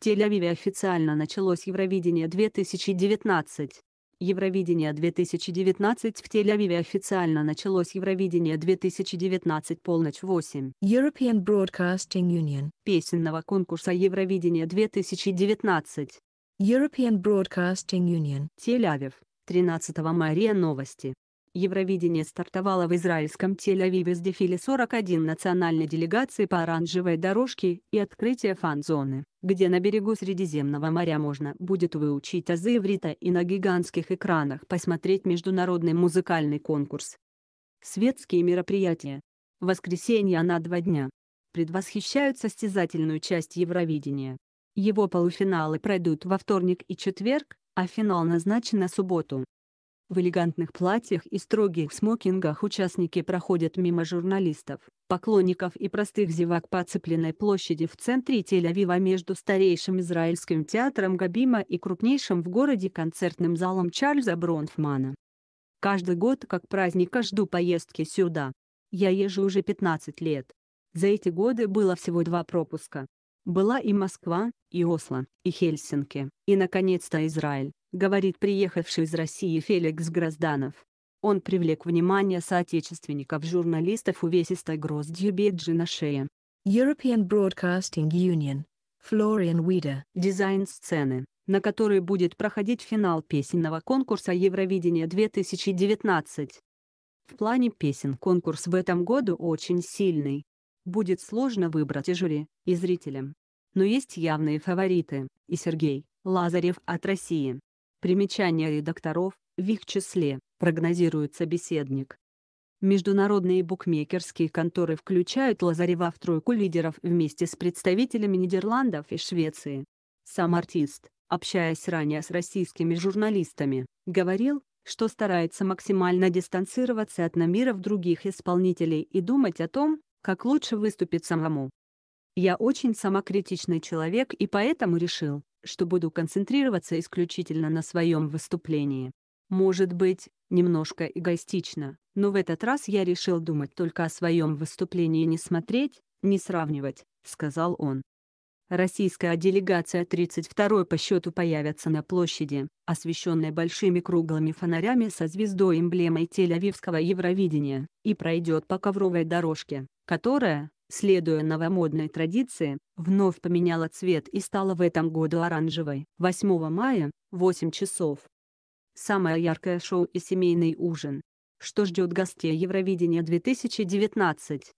В Тель-Авиве официально началось Евровидение 2019. Евровидение 2019 в Тель-Авиве официально началось Евровидение 2019 полночь 8. European Broadcasting Union. Песенного конкурса Евровидение 2019. European Broadcasting Union. Тель-Авив. 13 мая новости. Евровидение стартовало в израильском Тель-Авиве с дефиле 41 национальной делегации по оранжевой дорожке и открытие фан-зоны, где на берегу Средиземного моря можно будет выучить азы иврита и на гигантских экранах посмотреть международный музыкальный конкурс. Светские мероприятия. Воскресенье на два дня. Предвосхищают состязательную часть Евровидения. Его полуфиналы пройдут во вторник и четверг, а финал назначен на субботу. В элегантных платьях и строгих смокингах участники проходят мимо журналистов, поклонников и простых зевак по оцепленной площади в центре Тель-Авива между старейшим израильским театром Габима и крупнейшим в городе концертным залом Чарльза Бронфмана. Каждый год как праздника жду поездки сюда. Я езжу уже 15 лет. За эти годы было всего два пропуска. Была и Москва, и Осло, и Хельсинки, и наконец-то Израиль говорит приехавший из России Феликс Грозданов. Он привлек внимание соотечественников-журналистов увесистой гроздью беджи на шее. European Broadcasting Union. Florian Уида. Дизайн сцены, на которой будет проходить финал песенного конкурса Евровидения 2019. В плане песен конкурс в этом году очень сильный. Будет сложно выбрать и жюри, и зрителям. Но есть явные фавориты, и Сергей Лазарев от России, Примечания редакторов, в их числе, прогнозирует собеседник. Международные букмекерские конторы включают Лазарева в тройку лидеров вместе с представителями Нидерландов и Швеции. Сам артист, общаясь ранее с российскими журналистами, говорил, что старается максимально дистанцироваться от намеров других исполнителей и думать о том, как лучше выступить самому. Я очень самокритичный человек и поэтому решил, что буду концентрироваться исключительно на своем выступлении. Может быть, немножко эгоистично, но в этот раз я решил думать только о своем выступлении не смотреть, не сравнивать, сказал он. Российская делегация 32 по счету появится на площади, освещенной большими круглыми фонарями со звездой-эмблемой Тель-Авивского Евровидения, и пройдет по ковровой дорожке, которая, следуя новомодной традиции, вновь поменяла цвет и стала в этом году оранжевой. 8 мая, 8 часов. Самое яркое шоу и семейный ужин. Что ждет гостей Евровидения 2019?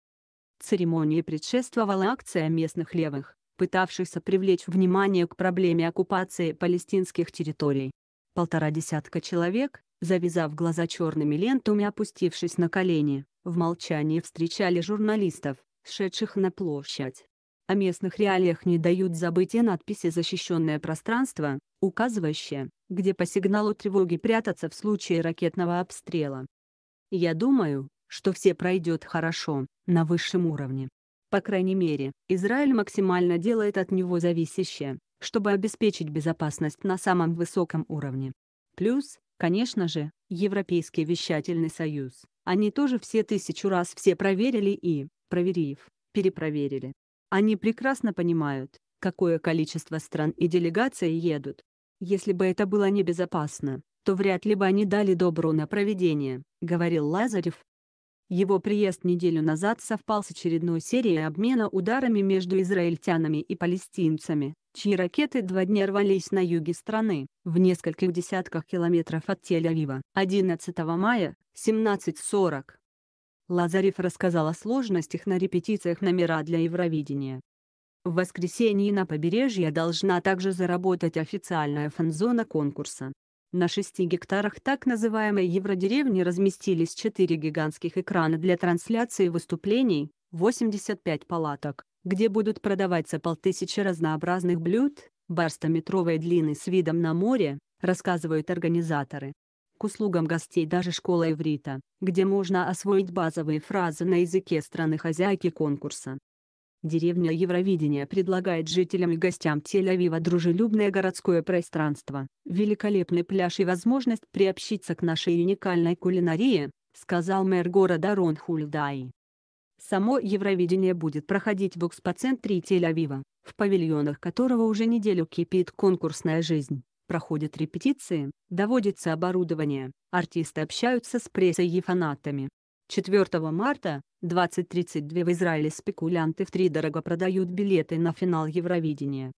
Церемония предшествовала акция местных левых, пытавшихся привлечь внимание к проблеме оккупации палестинских территорий. Полтора десятка человек, завязав глаза черными лентами опустившись на колени, в молчании встречали журналистов, шедших на площадь. О местных реалиях не дают забыть и надписи «Защищенное пространство», указывающее, где по сигналу тревоги прятаться в случае ракетного обстрела. Я думаю, что все пройдет хорошо, на высшем уровне. По крайней мере, Израиль максимально делает от него зависящее, чтобы обеспечить безопасность на самом высоком уровне. Плюс, конечно же, Европейский вещательный союз. Они тоже все тысячу раз все проверили и, проверив, перепроверили. Они прекрасно понимают, какое количество стран и делегаций едут. Если бы это было небезопасно, то вряд ли бы они дали добро на проведение, говорил Лазарев. Его приезд неделю назад совпал с очередной серией обмена ударами между израильтянами и палестинцами, чьи ракеты два дня рвались на юге страны, в нескольких десятках километров от Тель-Авива. 11 мая, 17.40, Лазарев рассказал о сложностях на репетициях номера для Евровидения. В воскресенье на побережье должна также заработать официальная фан-зона конкурса. На 6 гектарах так называемой евродеревни разместились 4 гигантских экрана для трансляции выступлений, 85 палаток, где будут продаваться полтысячи разнообразных блюд, бар 100-метровой длины с видом на море, рассказывают организаторы услугам гостей даже школа иврита, где можно освоить базовые фразы на языке страны хозяйки конкурса. Деревня Евровидения предлагает жителям и гостям Тель-Авива дружелюбное городское пространство, великолепный пляж и возможность приобщиться к нашей уникальной кулинарии, сказал мэр города Рон Хульдай. Само Евровидение будет проходить в экспоцентре Тель-Авива, в павильонах которого уже неделю кипит конкурсная жизнь проходят репетиции, доводится оборудование, артисты общаются с прессой и фанатами. 4 марта 20.32 в Израиле спекулянты втридорого продают билеты на финал Евровидения.